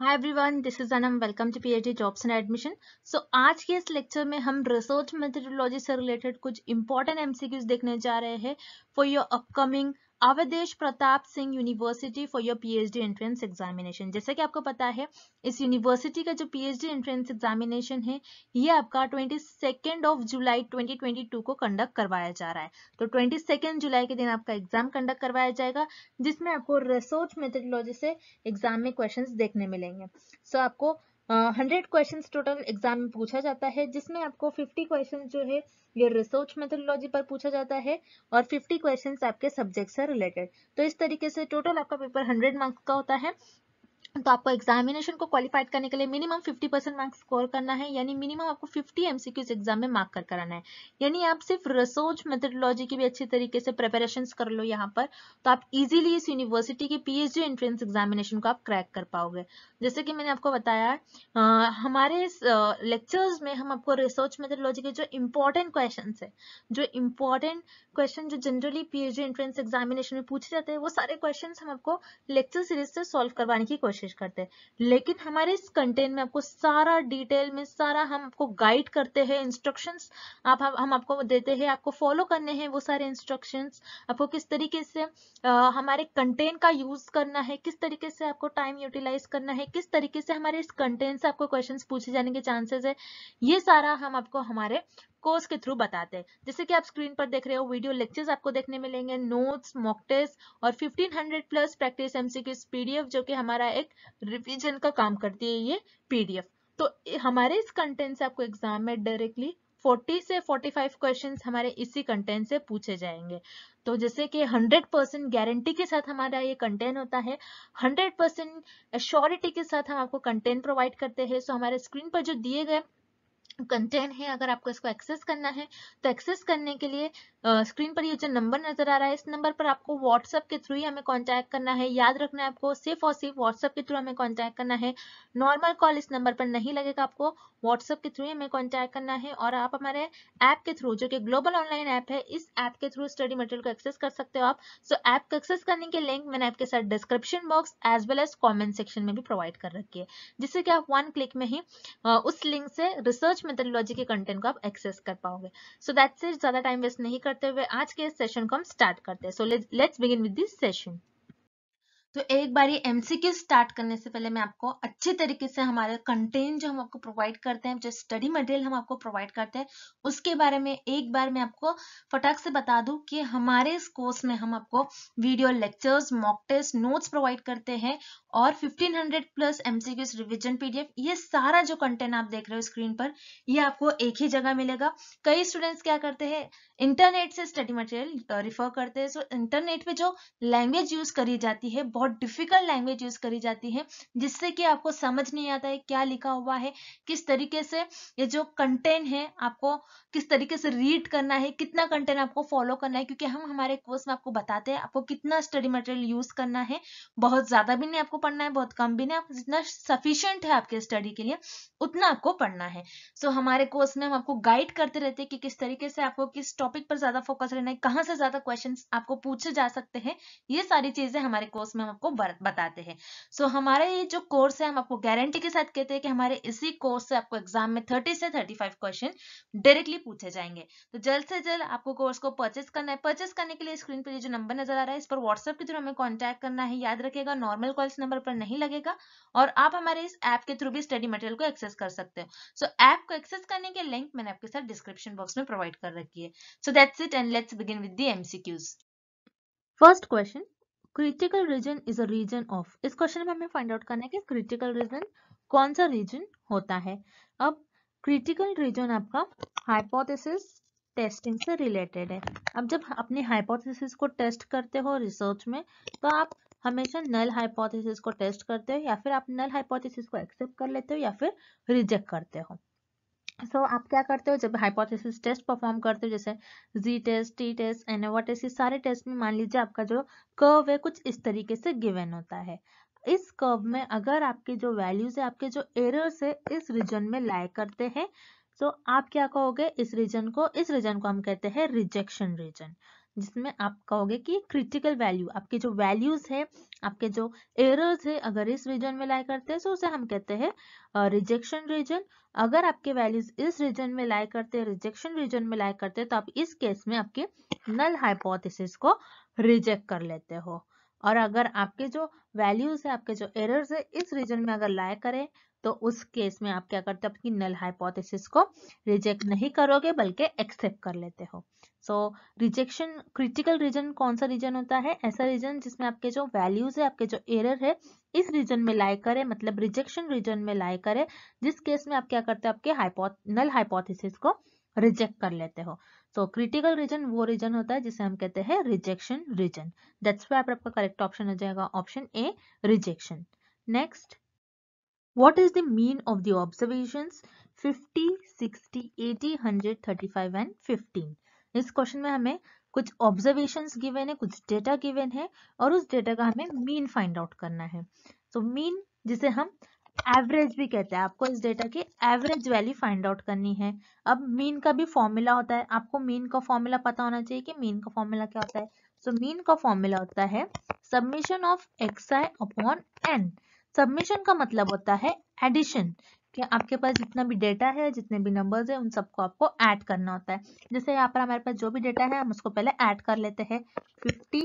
Hi everyone this is Anam welcome to PhD jobs and admission so आज के इस lecture में हम रिसर्च मेथडोलॉजी से रिलेटेड कुछ इंपॉर्टेंट एमसीक्यूज देखने जा रहे हैं for your upcoming Awadhesh Pratap Singh university for your PhD entrance examination जैसा कि आपको पता है इस यूनिवर्सिटी का जो पीएचडी एंट्रेंस एग्जामिनेशन है ये आपका ट्वेंटी सेकेंड ऑफ जुलाई 2022 को कंडक्ट करवाया जा रहा है तो ट्वेंटी सेकेंड जुलाई के दिन आपका एग्जाम कंडक्ट करवाया जाएगा जिसमें आपको रिसोर्च मेथडोलॉजी से एग्जाम में क्वेश्चन देखने मिलेंगे सो so, आपको हंड्रेड क्वेश्चंस टोटल एग्जाम में पूछा जाता है जिसमें आपको फिफ्टी क्वेश्चन जो है ये रिसर्च मेथोडोलॉजी पर पूछा जाता है और फिफ्टी क्वेश्चन आपके सब्जेक्ट से रिलेटेड तो इस तरीके से टोटल आपका पेपर हंड्रेड मार्क्स का होता है तो आपको एग्जामिनेशन को क्वालिफाइड करने के लिए मिनिमम 50 परसेंट मार्क्स स्कोर करना है यानी मिनिमम आपको 50 एमसीक्यूज एग्जाम में मार्क कर कराना है यानी आप सिर्फ रिसर्च मेथडोलॉजी की भी अच्छी तरीके से प्रिपेरेशन कर लो यहाँ पर तो आप इजीली इस यूनिवर्सिटी के पीएचडी एंट्रेंस एग्जामिनेशन को आप क्रैक कर पाओगे जैसे कि मैंने आपको बताया आ, हमारे लेक्चर्स में हम आपको रिसर्च मेथोलॉजी के जो इम्पोर्टेंट क्वेश्चन है जो इम्पोर्टेंट क्वेश्चन जो जनरली पीएचडी एंट्रेंस एग्जामिनेशन में पूछे जाते हैं वो सारे क्वेश्चन हम आपको लेक्चर सीरीज से सॉल्व करवाने की कोशिश करते हैं लेकिन हमारे इस कंटेंट में आपको सारा डिटेल में सारा हम आपको गाइड करते हैं इंस्ट्रक्शन आप हम आपको देते हैं आपको फॉलो करने हैं वो सारे इंस्ट्रक्शन आपको किस तरीके से आ, हमारे कंटेंट का यूज करना है किस तरीके से आपको टाइम यूटिलाइज करना है किस तरीके से हमारे इस कंटेंट से आपको क्वेश्चंस पूछे जाने के चांसेस है ये सारा हम आपको हमारे कोर्स के थ्रू बताते हैं जैसे कि आप स्क्रीन पर देख रहे हो वीडियो लेक्चर्स आपको देखने मिलेंगे नोट्स मॉक टेस्ट और 1500 प्लस प्रैक्टिस एमसीक्यूज पीडीएफ जो कि हमारा एक रिवीजन का काम करती है ये पीडीएफ तो हमारे इस कंटेंट से आपको एग्जाम में डायरेक्टली 40 से 45 क्वेश्चंस हमारे इसी कंटेंट से पूछे जाएंगे तो जैसे कि 100 परसेंट गारंटी के साथ हमारा ये कंटेंट होता है 100 परसेंट एश्योरिटी के साथ हम आपको कंटेंट प्रोवाइड करते हैं सो हमारे स्क्रीन पर जो दिए गए कंटेंट है अगर आपको इसको एक्सेस करना है तो एक्सेस करने के लिए स्क्रीन पर ये जो नंबर नजर आ रहा है इस नंबर पर आपको व्हाट्सएप के थ्रू ही हमें कॉन्टैक्ट करना है याद रखना है आपको सिर्फ और सिर्फ व्हाट्सएप के थ्रू हमें कांटेक्ट करना है नॉर्मल कॉल इस नंबर पर नहीं लगेगा आपको व्हाट्सएप के थ्रू ही हमें कॉन्टैक्ट करना है और आप हमारे ऐप के थ्रू जो कि ग्लोबल ऑनलाइन ऐप है इस ऐप के थ्रू स्टडी मटेरियल को एक्सेस कर सकते हो आप सो ऐप को एक्सेस करने के लिंक मैंने आपके साथ description box as well as comment section में भी प्रोवाइड कर रखी है जिससे कि आप वन क्लिक में ही उस लिंक से रिसर्च मेथडोलॉजी के कंटेंट को आप एक्सेस कर पाओगे सो दैट से ज्यादा टाइम वेस्ट नहीं करते हुए आज के सेशन को हम स्टार्ट करते हैं so let's begin with this session तो एक ये एमसीक्यू स्टार्ट करने से पहले मैं आपको अच्छे तरीके से हमारे कंटेंट जो हम आपको प्रोवाइड करते हैं जो स्टडी मटेरियल हम आपको प्रोवाइड करते हैं उसके बारे में एक बार मैं आपको फटाक से बता दूं कि हमारे इस कोर्स में हम आपको video lectures mock test notes provide करते हैं और 1500 प्लस एमसीक्यूज रिविजन पीडीएफ ये सारा जो कंटेंट आप देख रहे हो स्क्रीन पर ये आपको एक ही जगह मिलेगा कई स्टूडेंट्स क्या करते हैं इंटरनेट से स्टडी मटेरियल रिफर करते हैं सो इंटरनेट पे जो लैंग्वेज यूज करी जाती है बहुत बहुत डिफिकल्ट लैंग्वेज यूज करी जाती है जिससे कि आपको समझ नहीं आता है क्या लिखा हुआ है किस तरीके से ये जो कंटेंट है आपको किस तरीके से रीड करना है कितना कंटेंट आपको फॉलो करना है क्योंकि हम हमारे कोर्स में आपको बताते हैं आपको कितना स्टडी मटेरियल यूज करना है बहुत ज्यादा भी नहीं आपको पढ़ना है बहुत कम भी नहीं जितना सफिशियंट है आपके स्टडी के लिए उतना आपको पढ़ना है सो so, हमारे कोर्स में हम आपको गाइड करते रहते हैं कि किस तरीके से आपको किस टॉपिक पर ज्यादा फोकस रहना है कहाँ से ज्यादा क्वेश्चन आपको पूछे जा सकते हैं ये सारी चीजें हमारे कोर्स में हम आपको बताते हैं सो so, हमारा ये जो कोर्स है हम आपको गारंटी के साथ कहते हैं कि हमारे इसी कोर्स से आपको एग्जाम में थर्टी से थर्टी फाइव क्वेश्चन डायरेक्टली पूछे जाएंगे तो जल्द से जल्द आपको कोर्स को परचेस करना है परचेस करने के लिए स्क्रीन पर जो नंबर नजर आ रहा है इस पर व्हाट्सएप के थ्रू हमें कॉन्टैक्ट करना है याद रखेगा नॉर्मल कॉल्स नंबर पर नहीं लगेगा और आप हमारे इस ऐप के थ्रू भी स्टडी मटेरियल को एक्सेस कर सकते हो सो ऐप को एक्सेस करने के लिंक मैंने आपके साथ डिस्क्रिप्शन बॉक्स में प्रोवाइड कर रखी है so that's it and let's begin with the MCQs First question critical region is a region of इस क्वेश्चन में हमें फाइंड आउट करना है कि क्रिटिकल रीजन कौन सा रीजन होता है अब क्रिटिकल रीजन आपका हाइपोथेसिस टेस्टिंग से रिलेटेड है अब जब अपने हाइपोथेसिस को टेस्ट करते हो रिसर्च में तो आप हमेशा नल हाइपोथेसिस को टेस्ट करते हो या फिर आप नल हाइपोथेसिस को एक्सेप्ट कर लेते हो या फिर रिजेक्ट करते हो सो so, आप क्या करते हो जब हाइपोथेसिस टेस्ट परफॉर्म करते हो जैसे G test T test ANOVA test ये सारे टेस्ट में मान लीजिए आपका जो कर्व है कुछ इस तरीके से गिवन होता है इस कर्व में अगर आपके जो वैल्यूज है आपके जो एरर्स है इस रीजन में लाए करते हैं तो आप क्या कहोगे इस रीजन को इस रीजन को हम कहते हैं रिजेक्शन रीजन जिसमें आप कहोगे कि क्रिटिकल वैल्यू आपके जो वैल्यूज है आपके जो एरर्स है अगर इस रीजन में लाई करते हैं तो उसे हम कहते हैं रिजेक्शन रीजन अगर आपके वैल्यूज इस रीजन में लाई करते हैं रिजेक्शन रीजन में लाई करते हैं तो आप इस केस में आपके नल हाइपोथेसिस को रिजेक्ट कर लेते हो और अगर आपके जो वैल्यूज है आपके जो एरर्स है इस रीजन में अगर लाई करें तो उस केस में आप क्या करते हो अपनी नल हाइपोथेसिस को रिजेक्ट नहीं करोगे बल्कि एक्सेप्ट कर लेते हो सो रिजेक्शन क्रिटिकल रीजन कौन सा रीजन होता है ऐसा रीजन जिसमें आपके जो वैल्यूज है आपके जो एरर है इस रीजन में लाए करे मतलब रिजेक्शन रीजन में लाए करे जिस केस में आप क्या करते हो आपके हाइपो नल हाइपोथिस को रिजेक्ट कर लेते हो सो क्रिटिकल रीजन वो रीजन होता है जिसे हम कहते हैं रिजेक्शन रीजन दट्स वे आपका करेक्ट ऑप्शन हो जाएगा option A rejection next what is the mean of the observations 50 60 80 135 and 15 इस क्वेश्चन में हमें कुछ ऑब्जर्वेशन गिवेन है कुछ डेटा गिवन है और उस डेटा का हमें मीन फाइंड आउट करना है सो so, मीन जिसे हम एवरेज भी कहते हैं आपको इस डेटा की एवरेज वैल्यू फाइंड आउट करनी है अब मीन का भी फॉर्मूला होता है आपको मीन का फॉर्मूला पता होना चाहिए कि मीन का फॉर्मूला क्या होता है सो so, मीन का फॉर्मूला होता है submission of X I upon N submission का मतलब होता है एडिशन कि आपके पास जितना भी डेटा है जितने भी नंबर्स है उन सबको आपको ऐड करना होता है जैसे यहाँ पर हमारे पास जो भी डेटा है हम उसको पहले ऐड कर लेते हैं fifty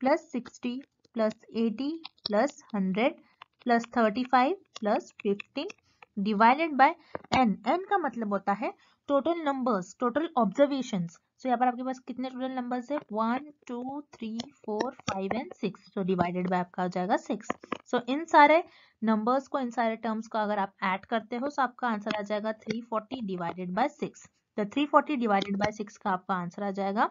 plus sixty plus eighty plus hundred plus thirty five plus fifteen divided by N N का मतलब होता है total numbers total observations so यहाँ पर आपके पास कितने टोटल नंबर है one two three four five and six so divided by आपका हो जाएगा सिक्स सो so, इन सारे नंबर्स को इन सारे टर्म्स को अगर आप ऐड करते हो तो so आपका आंसर आ जाएगा three forty divided by six तो three forty divided by six का आपका आंसर आ जाएगा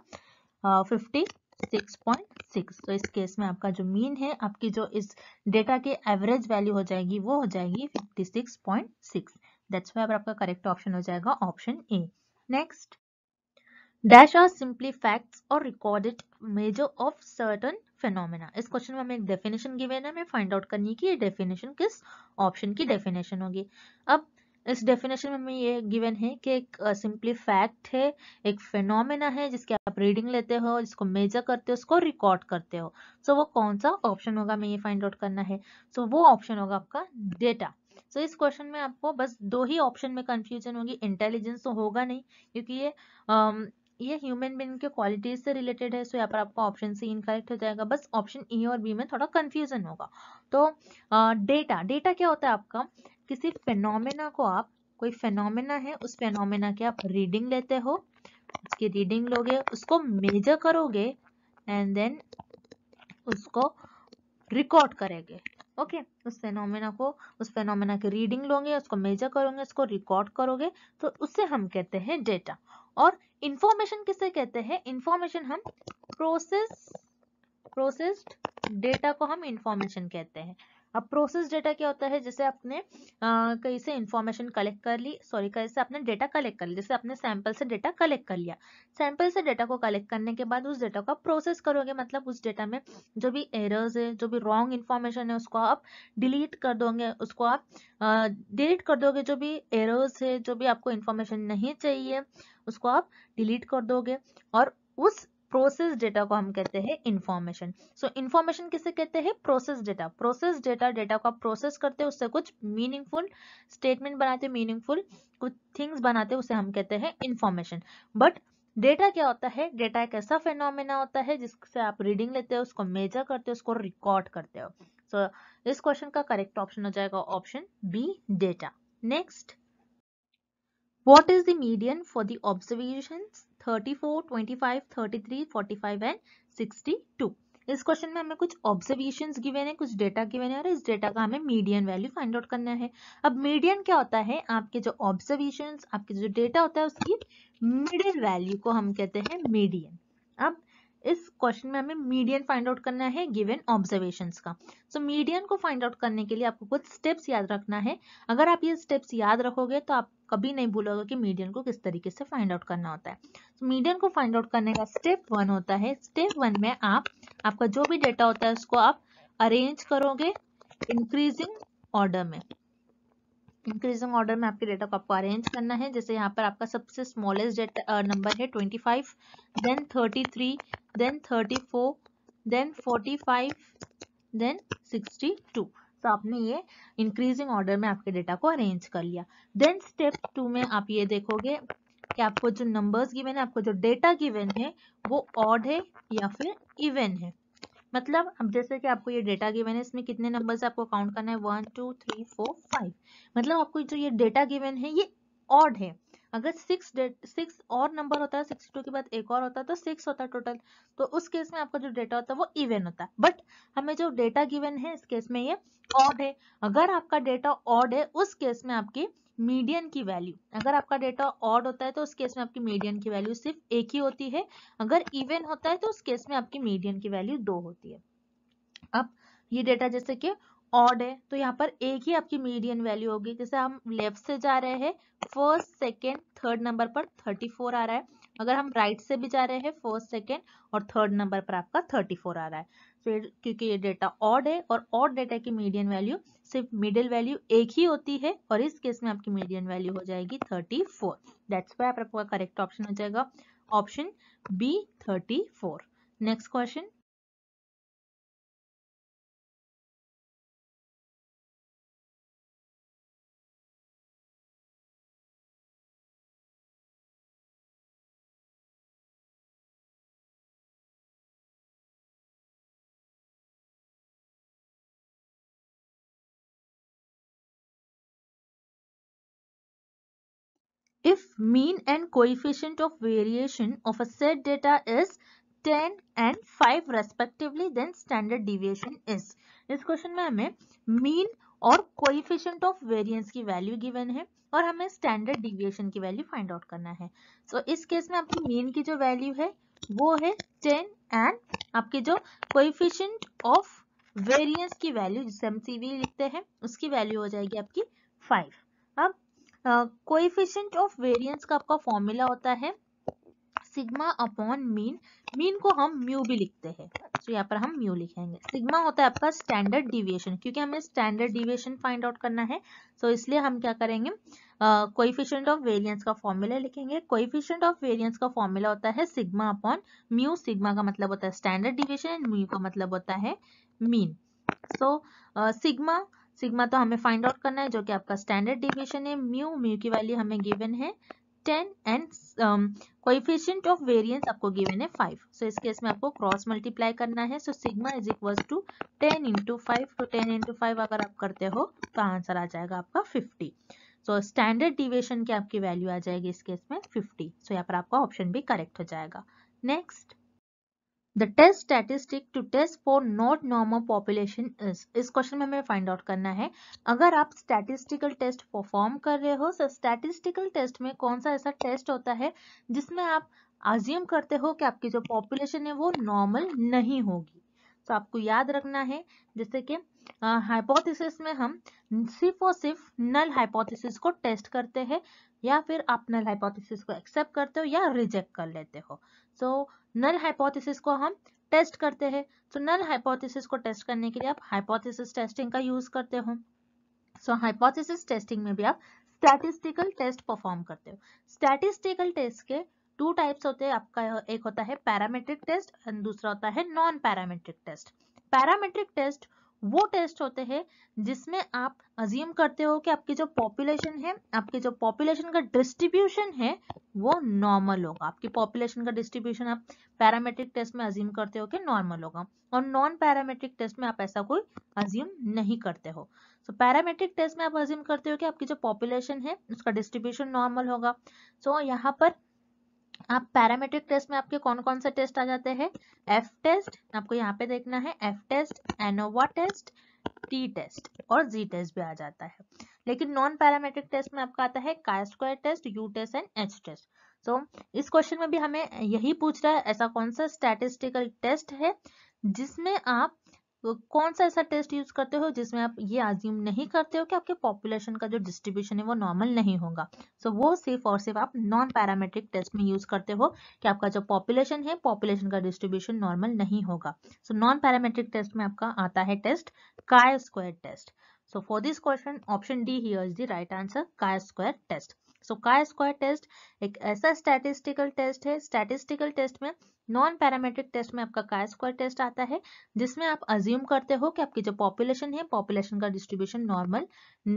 फिफ्टी सिक्स पॉइंट सिक्स तो इस केस में आपका जो मीन है आपकी जो इस डेटा की एवरेज वैल्यू हो जाएगी वो हो जाएगी fifty six point six that's why आपका करेक्ट ऑप्शन हो जाएगा option A next dash are simply facts और recorded measure of certain phenomena इस क्वेश्चन में हमें एक डेफिनेशन गिवेन है हमें फाइंड आउट करनी है कि ये डेफिनेशन किस ऑप्शन की डेफिनेशन होगी अब इस डेफिनेशन में हमें ये गिवन है कि एक सिंपली फैक्ट है एक फेनोमेना है जिसके आप रीडिंग लेते हो जिसको मेजर करते हो उसको रिकॉर्ड करते हो सो so, वो कौन सा ऑप्शन होगा हमें ये फाइंड आउट करना है सो so, वो ऑप्शन होगा आपका डेटा सो so, इस क्वेश्चन में आपको बस दो ही ऑप्शन में कंफ्यूजन होगी इंटेलिजेंस तो होगा नहीं क्योंकि ये ये ह्यूमन बींग के क्वालिटीज से रिलेटेड है सो यहाँ पर आपका ऑप्शन सी इनकरेक्ट हो जाएगा बस ऑप्शन ई और बी में थोड़ा कंफ्यूजन होगा तो डेटा डेटा क्या होता है आपका किसी फेनोमेना को आप कोई फेनोमेना है उस फेनोमेना के आप रीडिंग लेते हो उसकी रीडिंग लोगे उसको मेजर करोगे एंड देन उसको रिकॉर्ड करेंगे ओके okay, उस फेनोमेना को उस फेनोमेना की रीडिंग लोगे उसको मेजर करोगे उसको रिकॉर्ड करोगे तो उससे हम कहते हैं डेटा और इंफॉर्मेशन किसे कहते हैं इंफॉर्मेशन हम प्रोसेस प्रोसेस्ड डेटा को हम इंफॉर्मेशन कहते हैं अब प्रोसेस डेटा क्या होता है जैसे आपने कहीं से इन्फॉर्मेशन कलेक्ट कर ली सॉरी कहीं से आपने डेटा कलेक्ट कर लिया जैसे आपने सैंपल से डेटा कलेक्ट कर लिया सैंपल से डेटा को कलेक्ट करने के बाद उस डेटा का प्रोसेस करोगे मतलब उस डेटा में जो भी एरर्स है जो भी रॉन्ग इन्फॉर्मेशन है उसको आप डिलीट कर दोगे उसको आप डिलीट कर दोगे जो भी एरर्स है जो भी आपको इन्फॉर्मेशन नहीं चाहिए उसको आप डिलीट कर दोगे और उस प्रोसेस डेटा को हम कहते हैं इन्फॉर्मेशन सो इन्फॉर्मेशन किसे कहते हैं process data process data data को आप प्रोसेस करते हैं उससे कुछ मीनिंगफुल स्टेटमेंट बनाते हैं मीनिंगफुल कुछ थिंग्स बनाते हैं उसे हम कहते हैं इन्फॉर्मेशन बट डेटा क्या होता है डेटा एक ऐसा फेनोमेना होता है जिससे आप रीडिंग लेते हो उसको मेजर करते हो उसको रिकॉर्ड करते हो सो so, इस क्वेश्चन का करेक्ट ऑप्शन हो जाएगा option B data next What is the median for the observations 34, 25, 33, 45 and 62? इस क्वेश्चन में हमें कुछ ऑब्जर्वेशन गिवेन है कुछ डेटा गिवेन है और इस डेटा का हमें मीडियन वैल्यू फाइंड आउट करना है अब मीडियन क्या होता है आपके जो ऑब्जर्वेशन आपके जो डेटा होता है उसकी मिडिल वैल्यू को हम कहते हैं मीडियन अब इस क्वेश्चन में हमें मीडियन फाइंड आउट करना है गिवन ऑब्जर्वेशन का सो so, मीडियन को फाइंड आउट करने के लिए आपको कुछ स्टेप्स याद रखना है अगर आप ये स्टेप्स याद रखोगे तो आप कभी नहीं भूलोगे कि मीडियन को किस तरीके से फाइंड आउट करना होता है सो so, मीडियन को फाइंड आउट करने का स्टेप वन होता है स्टेप वन में आप आपका जो भी डेटा होता है उसको आप अरेंज करोगे इंक्रीजिंग ऑर्डर में इंक्रीजिंग ऑर्डर में आपके डेटा को आपको अरेंज करना है जैसे यहाँ पर आपका सबसे स्मॉलेस्ट डेटा नंबर है twenty five then thirty three then thirty four then forty five then sixty two तो आपने ये इंक्रीजिंग ऑर्डर में आपके डेटा को अरेंज कर लिया देन स्टेप टू में आप ये देखोगे कि आपको जो नंबर्स गिवन है आपको जो डेटा गिवन है वो ऑड है या फिर इवन है मतलब अब जैसे कि आपको ये डेटा गिवन है इसमें कितने नंबर आपको काउंट करना है one two three four five मतलब आपको जो ये डेटा गिवन है ये ऑड है अगर सिक्स डेट सिक्स और नंबर होता है सिक्सटी टू के बाद एक और होता है तो सिक्स होता है टोटल तो उस केस में आपका जो डेटा होता है वो इवन होता है बट हमें जो डेटा गिवन है इस केस में ये ऑड है अगर आपका डेटा ऑड है उस केस में आपकी मीडियन की वैल्यू अगर आपका डेटा ऑड होता है तो उस केस में आपकी मीडियन की वैल्यू सिर्फ एक ही होती है अगर इवन होता है तो उस केस में आपकी मीडियन की वैल्यू दो होती है अब ये डेटा जैसे कि ऑड है तो यहाँ पर एक ही आपकी मीडियन वैल्यू होगी जैसे हम लेफ्ट से जा रहे हैं फर्स्ट सेकेंड थर्ड नंबर पर थर्टी फोर आ रहा है अगर हम राइट right से भी जा रहे हैं फर्स्ट सेकेंड और थर्ड नंबर पर आपका थर्टी फोर आ रहा है फिर तो क्योंकि ये डेटा ऑड है और ऑड डेटा की मीडियन वैल्यू सिर्फ मिडिल वैल्यू एक ही होती है और इस केस में आपकी मीडियन वैल्यू हो जाएगी थर्टी फोर दैट्स वाई आपका करेक्ट ऑप्शन हो जाएगा option B thirty four next question if mean and coefficient of variation of a set data is 10 and 5 respectively then standard deviation is इस question में हमें mean और coefficient of variance की value given है और हमें स्टैंडर्ड डिविएशन की value find out करना है सो so, इस केस में आपकी मीन की जो वैल्यू है वो है 10 एंड आपके जो कोएफिशिएंट ऑफ वेरिएंस की वैल्यू जिसे हम सीवी लिखते हैं उसकी वैल्यू हो जाएगी आपकी 5 अब कोएफिशिएंट ऑफ वेरिएंस का आपका फॉर्मूला होता है सिग्मा अपॉन मीन मीन को हम म्यू भी लिखते हैं तो यहाँ पर हम म्यू लिखेंगे सिग्मा होता है आपका स्टैंडर्ड डिविएशन क्योंकि हमें स्टैंडर्ड डिविएशन फाइंड आउट करना है सो so इसलिए हम क्या करेंगे कोइफिशिएंट ऑफ वेरिएंस का फॉर्मूला लिखेंगे कोइफिशिएंट ऑफ वेरिएंस का फॉर्मूला होता है सिग्मा अपॉन म्यू सिग्मा का मतलब होता है स्टैंडर्ड डिविएशन एंड म्यू का मतलब होता है मीन सो सिग्मा सिग्मा तो हमें फाइंड आउट करना है जो कि आपका स्टैंडर्ड डिविएशन है म्यू म्यू की वैल्यू हमें गिवन है 10 एंड कोइफिशियंट ऑफ वेरिएंस आपको गिवन है 5 सो so, इस केस में आपको क्रॉस मल्टीप्लाई करना है so sigma is equals to 10 into five तो टेन इंटू फाइव अगर आप करते हो तो आंसर आ जाएगा आपका 50 सो स्टैंडर्ड डिविएशन की आपकी वैल्यू आ जाएगी इस केस में 50 सो so, यहाँ पर आपका ऑप्शन भी करेक्ट हो जाएगा next the test statistic to test for not normal population is इस क्वेश्चन में हमें फाइंड आउट करना है अगर आप स्टैटिस्टिकल टेस्ट परफॉर्म कर रहे हो तो स्टैटिस्टिकल टेस्ट में कौन सा ऐसा टेस्ट होता है जिसमें आप आज्यूम करते हो कि आपकी जो पॉपुलेशन है वो नॉर्मल नहीं होगी तो आपको याद रखना है जैसे कि हाइपोथेसिस में हम सिर्फ और सिर्फ नल हाइपोथेसिस को टेस्ट करते हैं या फिर आप नल हाइपोथेसिस को एक्सेप्ट करते हो या रिजेक्ट कर लेते हो सो नल हाइपोथेसिस को हम टेस्ट करते हैं सो नल हाइपोथेसिस को टेस्ट करने के लिए आप हाइपोथेसिस टेस्टिंग का यूज करते हो सो हाइपोथेसिस टेस्टिंग में भी आप स्टैटिस्टिकल टेस्ट परफॉर्म करते हो स्टैटिस्टिकल टेस्ट के टू टाइप्स होते हैं आपका एक होता है पैरामेट्रिक टेस्ट एंड दूसरा होता है non parametric test parametric test वो टेस्ट होते हैं जिसमें आप अज्यूम करते हो कि आपकी जो पॉपुलेशन है आपके जो पॉपुलेशन का डिस्ट्रीब्यूशन है वो नॉर्मल होगा आपकी पॉपुलेशन का डिस्ट्रीब्यूशन आप पैरामेट्रिक टेस्ट में अज्यूम करते हो कि नॉर्मल होगा और नॉन पैरामेट्रिक टेस्ट में आप ऐसा कोई अज्यूम नहीं करते हो सो पैरामेट्रिक टेस्ट में आप अज्यूम करते हो कि आपकी जो पॉपुलेशन है उसका डिस्ट्रीब्यूशन नॉर्मल होगा सो so, यहाँ पर आप पैरामेट्रिक टेस्ट में आपके कौन कौन से टेस्ट आ जाते हैं एफ टेस्ट आपको यहाँ पे देखना है F test ANOVA test T test और जी टेस्ट भी आ जाता है लेकिन नॉन पैरामेट्रिक टेस्ट में आपका आता है chi square test U test and H test so इस क्वेश्चन में भी हमें यही पूछ रहा है ऐसा कौन सा स्टैटिस्टिकल टेस्ट है जिसमें आप तो कौन सा ऐसा टेस्ट यूज करते हो जिसमें आप ये आज्यूम नहीं करते हो कि आपके पॉपुलेशन का जो डिस्ट्रीब्यूशन है वो नॉर्मल नहीं होगा सो so, वो सिर्फ और सिर्फ आप नॉन पैरामेट्रिक टेस्ट में यूज करते हो कि आपका जो पॉपुलेशन है पॉपुलेशन का डिस्ट्रीब्यूशन नॉर्मल नहीं होगा सो नॉन पैरामेट्रिक टेस्ट में आपका आता है test chi square test so for this question option D here is the right answer chi square test so chi square test एक ऐसा स्टैटिस्टिकल टेस्ट है स्टैटिस्टिकल टेस्ट में नॉन पैरामेट्रिक टेस्ट में आपका का स्क्वायर टेस्ट आता है जिसमें आप अज्यूम करते हो कि आपकी जो पॉपुलेशन है पॉपुलेशन का डिस्ट्रीब्यूशन नॉर्मल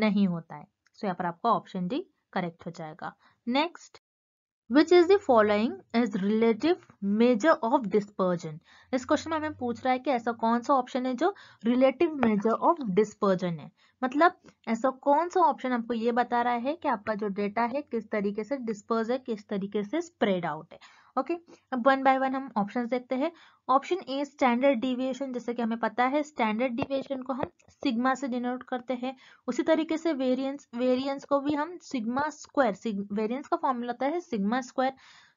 नहीं होता है सो so, यहाँ पर आपका ऑप्शन डी करेक्ट हो जाएगा next which is relative measure of dispersion इस क्वेश्चन में हमें पूछ रहा है कि ऐसा कौन सा ऑप्शन है जो रिलेटिव मेजर ऑफ डिस्पर्जन है मतलब ऐसा कौन सा ऑप्शन आपको ये बता रहा है कि आपका जो डेटा है किस तरीके से डिस्पर्ज है किस तरीके से स्प्रेड आउट है ओके अब वन बाय वन हम ऑप्शन देखते हैं ऑप्शन ए स्टैंडर्ड डिविएशन जैसे कि हमें पता है स्टैंडर्ड डिविएशन को हम सिग्मा से डिनोट करते हैं उसी तरीके से वेरियंस वेरियंस को भी हम सिग्मा स्क्वायर वेरियंस का फॉर्मूला होता है सिग्मा स्क्वायर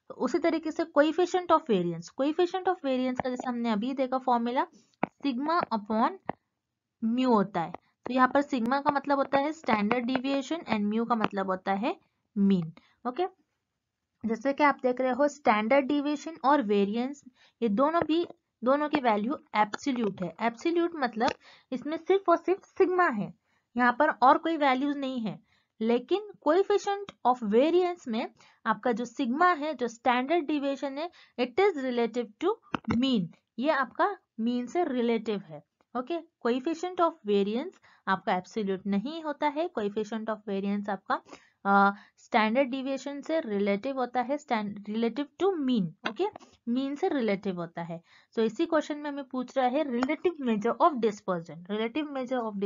तो उसी तरीके से coefficient of variance coefficient of variance का जैसे हमने अभी देखा फॉर्मूला सिग्मा अपॉन म्यू होता है तो यहाँ पर सिग्मा का मतलब होता है स्टैंडर्ड डिविएशन एंड म्यू का मतलब होता है मीन ओके okay? जैसे कि आप देख रहे हो स्टैंडर्ड डिविएशन और वेरिएंस ये दोनों भी दोनों की वैल्यू एप्सिल्यूट है एप्सिल्यूट मतलब इसमें सिर्फ और सिर्फ सिग्मा है यहाँ पर और कोई वैल्यूज नहीं है लेकिन कोइफिशियंट ऑफ वेरिएंस में आपका जो सिग्मा है जो स्टैंडर्ड डिविएशन है it is relative to mean ये आपका मीन से रिलेटिव है ओके कोइफिशियंट ऑफ वेरिएंस आपका एब्सोल्यूट नहीं होता है कोइफिशियंट ऑफ वेरिएंस आपका स्टैंडर्ड डिविएशन से रिलेटिव होता है relative to mean okay mean से रिलेटिव होता है सो so, इसी क्वेश्चन में हमें पूछ रहा है relative measure of dispersion relative measure of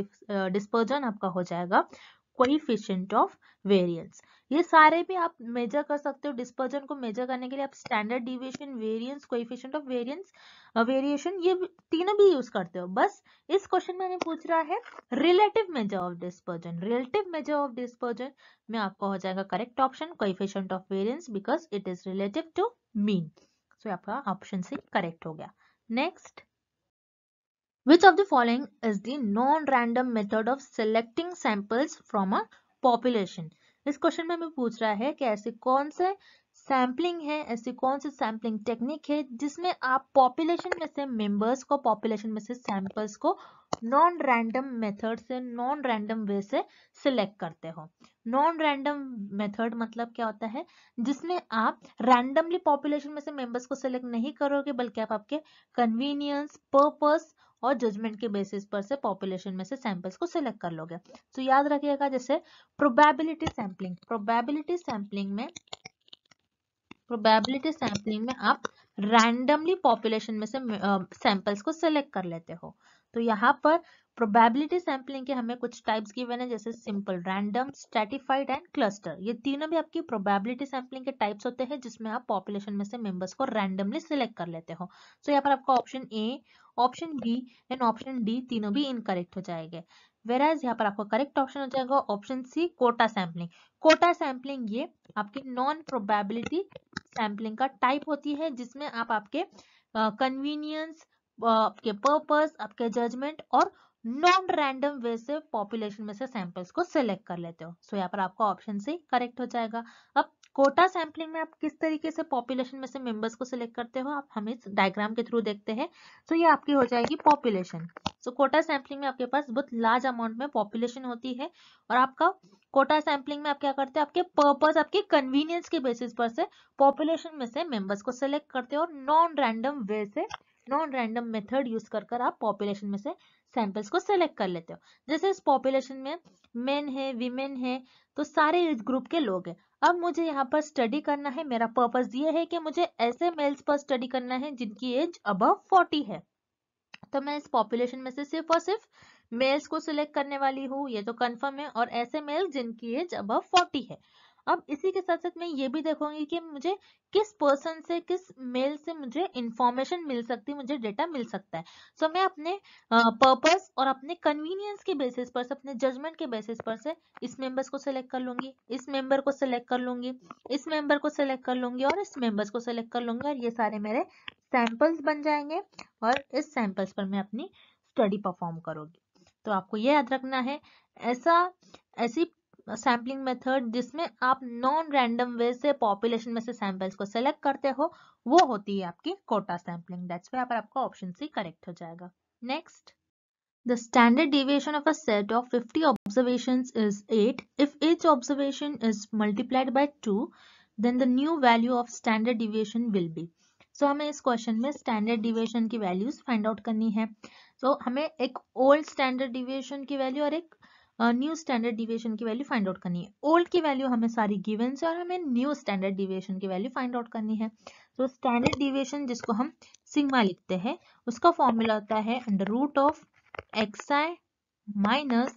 dispersion आपका हो जाएगा कोइफिशियंट ऑफ वेरियंस ये सारे भी आप मेजर कर सकते हो डिस्पर्जन को मेजर करने के लिए आप standard deviation variance coefficient of variance variation ये तीनों भी यूज करते हो बस इस क्वेश्चन में हमें पूछ रहा है relative measure of dispersion relative measure of dispersion में आपका हो जाएगा correct option coefficient of variance because it is relative to mean so आपका ऑप्शन सी करेक्ट हो गया next Which of the following is the non-random method of selecting samples from a population? इस question में हमें पूछ रहा है कि ऐसे कौन से सैम्पलिंग है ऐसे कौन से सैम्पलिंग टेक्निक है जिसमें आप पॉपुलेशन में से मेंबर्स को पॉपुलेशन में से सैंपल्स को नॉन रैंडम मेथड से नॉन रैंडम वे से सिलेक्ट करते हो नॉन रैंडम मेथड मतलब क्या होता है जिसमें आप रैंडमली पॉपुलेशन में से मेंबर्स को सिलेक्ट नहीं करोगे बल्कि आप आपके कन्वीनियंस पर्पस और जजमेंट के बेसिस पर से पॉपुलेशन में से सैंपल्स को सिलेक्ट कर लोगे तो याद रखिएगा जैसे प्रोबेबिलिटी सैंपलिंग प्रोबेबिलिटी सैंपलिंग में प्रोबेबिलिटी सैंपलिंग में आप रैंडमली पॉपुलेशन में से सैंपल्स uh, को सिलेक्ट कर लेते हो तो यहाँ पर प्रोबेबिलिटी सैम्पलिंग के हमें कुछ टाइप्स गिवन है जैसे simple random stratified and cluster ये तीनों भी आपकी प्रोबेबिलिटी सैम्पलिंग के टाइप्स होते हैं जिसमें आप पॉपुलेशन में से मेंबर्स को रैंडमली सिलेक्ट कर लेते हो सो so, यहाँ पर आपका option A option B and option D तीनों भी इनकरेक्ट हो जाएंगे वेराज यहाँ पर आपका करेक्ट ऑप्शन हो जाएगा option C quota sampling quota sampling ये आपकी नॉन प्रोबेबिलिटी सैम्पलिंग का टाइप होती है जिसमें आप आपके कन्वीनियंस uh, आपके पर्पस आपके जजमेंट और नॉन रैंडम वे से पॉपुलेशन में से सैंपल्स को सिलेक्ट कर लेते हो सो so, यहाँ पर आपका ऑप्शन सी करेक्ट हो जाएगा अब कोटा सैंपलिंग में आप किस तरीके से पॉपुलेशन में से मेंबर्स को सिलेक्ट करते हो आप हम इस डायग्राम के थ्रू देखते हैं सो so, ये आपकी हो जाएगी पॉपुलेशन सो कोटा सैंपलिंग में आपके पास बहुत लार्ज अमाउंट में पॉपुलेशन होती है और आपका कोटा सैंपलिंग में आप क्या करते हो आपके पर्पज आपके कन्वीनियंस के बेसिस पर से पॉपुलेशन में से मेंबर्स को सिलेक्ट करते हो और नॉन रैंडम वे से नॉन रैंडम मेथड यूज कर कर आप पॉपुलेशन में से सैंपल्स को सिलेक्ट कर लेते हो जैसे इस पॉपुलेशन में मेन है विमेन है तो सारे एज ग्रुप के लोग हैं अब मुझे यहाँ पर स्टडी करना है मेरा पर्पज ये है कि मुझे ऐसे मेल्स पर स्टडी करना है जिनकी एज अब फोर्टी है तो मैं इस पॉपुलेशन में से सिर्फ और सिर्फ मेल्स को सिलेक्ट करने वाली हूँ ये तो कंफर्म है और ऐसे मेल्स जिनकी एज अब फोर्टी है अब इसी के साथ साथ मैं ये भी देखूंगी कि मुझे किस पर्सन से किस मेल से मुझे इंफॉर्मेशन मिल सकती है मुझे डेटा मिल सकता है सो so, मैं अपने पर्पस uh, और अपने कन्वीनियंस के बेसिस पर अपने जजमेंट के बेसिस पर से इस मेंबर्स को सिलेक्ट कर लूंगी इस मेंबर को सिलेक्ट कर लूंगी इस मेंबर को सिलेक्ट कर लूंगी और इस मेंबर्स को सिलेक्ट कर लूंगी और ये सारे मेरे सैंपल्स बन जाएंगे और इस सैंपल्स पर मैं अपनी स्टडी परफॉर्म करूंगी तो आपको ये याद रखना है ऐसा ऐसी सैम्पलिंग मेथड जिसमें आप नॉन रैंडम वे से पॉपुलेशन में से सैंपल्स को सेलेक्ट करते हो वो होती है आपकी कोटा सैम्पलिंग दैट्स वे पर आपका ऑप्शन सी करेक्ट हो जाएगा next the standard deviation of a set of 50 observation is 8 if each observation is multiplied by two then the new value of standard deviation will be so हमें इस question में standard deviation की values find out करनी है so so, हमें एक old standard deviation की value और एक न्यू स्टैंडर्ड डिविएशन की वैल्यू फाइंड आउट करनी है ओल्ड की वैल्यू हमें सारी गिवन से और हमें न्यू स्टैंडर्ड डिविएशन की वैल्यू फाइंड आउट करनी है तो स्टैंडर्ड डिविएशन जिसको हम सिग्मा लिखते हैं उसका फॉर्मूला होता है under root of X I minus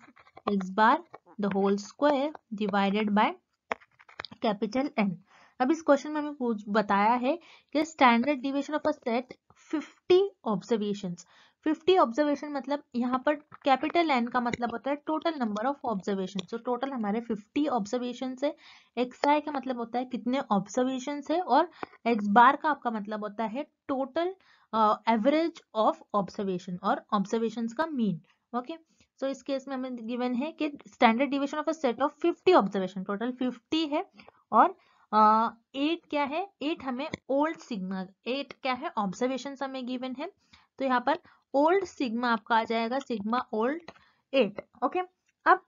X bar the whole square divided by capital N अब इस क्वेश्चन में हमें बताया है कि standard deviation of a set 50 observations 50 observation मतलब यहाँ पर कैपिटल एन का मतलब होता है total number of observation so total हमारे 50 ऑब्जर्वेशन है एक्स आई का मतलब होता है कितने ऑब्जर्वेशन है और एक्स बार का आपका मतलब होता है टोटल एवरेज ऑफ ऑब्जर्वेशन और ऑब्जर्वेशन का मीन ओके सो इस केस में हमें गिवन है कि standard deviation of a set of 50 observation total 50 है और एट क्या है एट हमें ओल्ड सिग्मा एट क्या है ऑब्जर्वेशन हमें गिवन है तो यहाँ पर ओल्ड सिग्मा आपका आ जाएगा सिग्मा ओल्ड एट ओके अब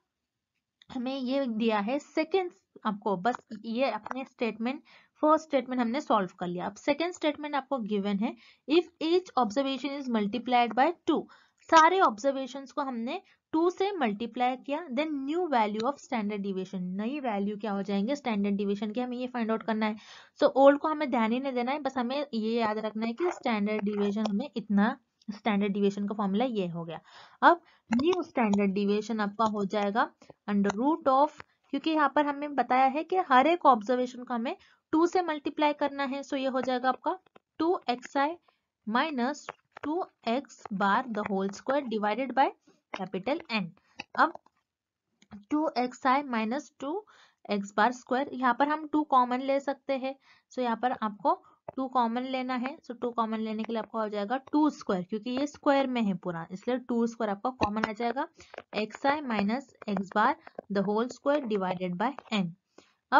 हमें ये दिया है सेकेंड आपको बस ये अपने स्टेटमेंट फर्स्ट स्टेटमेंट हमने सॉल्व कर लिया अब सेकेंड स्टेटमेंट आपको गिवन है if each observation is multiplied by two सारे ऑब्जर्वेशन को हमने टू से मल्टीप्लाई किया then new value of standard deviation नई वैल्यू क्या हो जाएंगे स्टैंडर्ड डिविएशन के हमें ये फाइंड आउट करना है सो so, ओल्ड को हमें ध्यान ही नहीं देना है बस हमें ये याद रखना है कि स्टैंडर्ड डिविएशन हमें इतना स्टैंडर्ड डिविएशन का फॉर्मूला ये हो गया अब न्यू स्टैंडर्ड डिविएशन आपका हो जाएगा अंडर रूट ऑफ क्योंकि यहाँ पर हमें बताया है कि हर एक ऑब्जर्वेशन को हमें टू से मल्टीप्लाई करना है सो so ये हो जाएगा आपका two X I minus two X bar the whole square divided by capital N अब two X I minus two X bar square यहाँ पर हम टू कॉमन ले सकते हैं सो so, यहाँ पर आपको टू कॉमन लेना है सो टू कॉमन लेने के लिए आपका हो जाएगा टू स्क्वायर क्योंकि ये स्क्वायर में है पूरा इसलिए टू स्क्वायर आपका कॉमन आ जाएगा X I minus X bar the whole square divided by N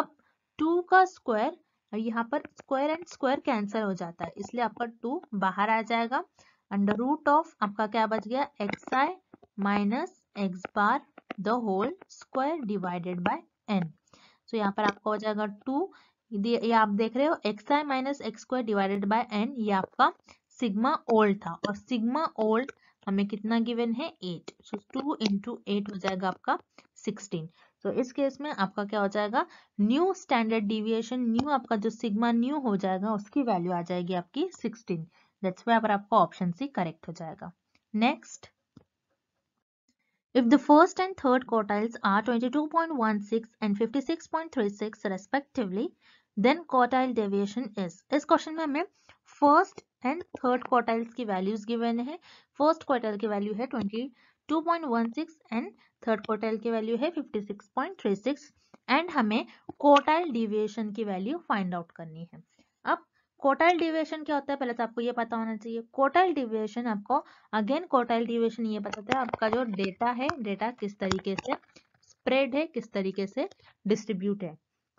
अब टू का स्क्वायर यहाँ पर स्क्वायर एंड स्क्वायर कैंसिल हो जाता है इसलिए आपका टू बाहर आ जाएगा अंडर रूट ऑफ आपका क्या बच गया X I minus X bar the whole square divided by N so यहाँ पर आपका हो जाएगा टू ये आप देख रहे हो X I minus X square divided by N ये आपका सिग्मा ओल्ड था और सिग्मा ओल्ड हमें कितना गिवन है eight so two into eight हो जाएगा आपका सिक्सटीन तो so, इस केस में आपका क्या हो जाएगा न्यू स्टैंडर्ड डिविएशन न्यू आपका जो सिग्मा न्यू हो जाएगा उसकी वैल्यू आ जाएगी आपकी सिक्सटीन दैट्स वे अगर आपका ऑप्शन सी करेक्ट हो जाएगा next If the first and third quartiles are 22.16 and 56.36 respectively, then quartile deviation is. इस क्वेश्चन में हमें फर्स्ट एंड थर्ड क्वार्टाइल्स की वैल्यूज गिवन है फर्स्ट क्वार्टाइल की वैल्यू है 22.16 एंड थर्ड क्वार्टाइल की वैल्यू है 56.36 एंड हमें क्वार्टाइल डिविएशन की वैल्यू फाइंड आउट करनी है कोटाइल डिविएशन क्या होता है पहले तो आपको ये पता होना चाहिए कोटाइल डिविएशन आपको अगेन कोटाइल डिविएशन ये पता है आपका जो डेटा है डेटा किस तरीके से स्प्रेड है किस तरीके से डिस्ट्रीब्यूट है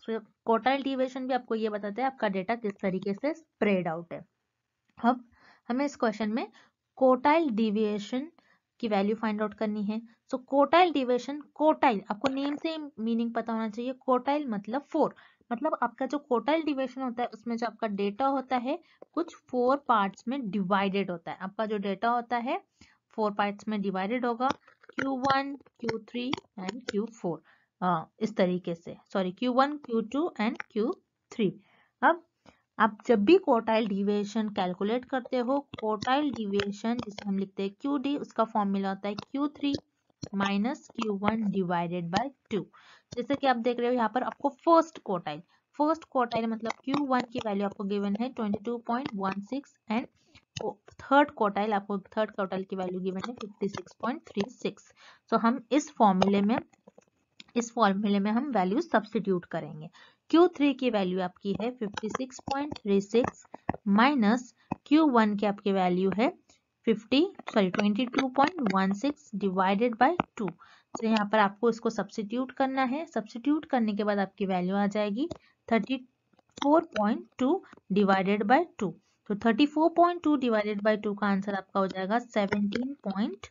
कोटाइल so, डिविएशन भी आपको ये बताते हैं आपका डेटा किस तरीके से स्प्रेड आउट है अब हमें इस क्वेश्चन में कोटाइल डिविएशन की वैल्यू फाइंड आउट करनी है सो कोटाइल डिवेशन कोटाइल आपको नेम से मीनिंग पता होना चाहिए कोटाइल मतलब फोर मतलब आपका जो कोटाइल डिवेशन होता है उसमें जो आपका डेटा होता है कुछ फोर पार्ट्स में डिवाइडेड होता है आपका जो डेटा होता है फोर पार्ट्स में डिवाइडेड होगा Q one Q three and Q four इस तरीके से sorry Q one Q two and Q three अब आप जब भी कोटाइल डिविएशन कैलकुलेट करते हो कोटाइल डिविएशन जिसे हम लिखते हैं क्यू डी उसका फॉर्मूला होता है Q three minus Q one divided by two जैसे कि आप देख रहे हो यहाँ पर आपको फर्स्ट कोटाइल फर्स्ट क्वार्टाइल मतलब क्यू वन की वैल्यू आपको गिवन है twenty two point one six and third quartile आपको थर्ड क्वार्टाइल की वैल्यू गिवन है fifty six point three six so हम इस फॉर्मूले में इस फॉर्मूले में हम वैल्यू सब्सटीट्यूट करेंगे क्यू थ्री की वैल्यू आपकी है fifty six point three six minus Q one की आपकी वैल्यू है fifty sorry twenty two point one six divided by two तो यहाँ पर आपको इसको सब्सिट्यूट करना है सब्सिट्यूट करने के बाद आपकी वैल्यू आ जाएगी thirty four point two divided by two तो thirty four point two divided by two का आंसर आपका हो जाएगा सेवनटीन पॉइंट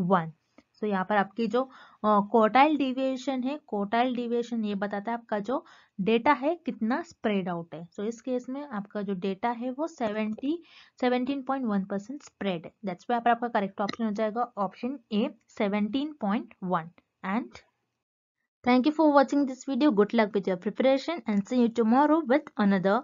वन सो यहाँ पर आपकी जो कोटाइल डिविएशन है कोटाइल डिविएशन ये बताता है आपका जो डेटा है कितना स्प्रेड आउट है सो so, इस केस में आपका जो डेटा है वो seventy seventeen point one percent spread है दैट्स वाई आपका करेक्ट ऑप्शन हो जाएगा option A seventeen point one and thank you for watching this video good luck with your preparation and see you tomorrow with another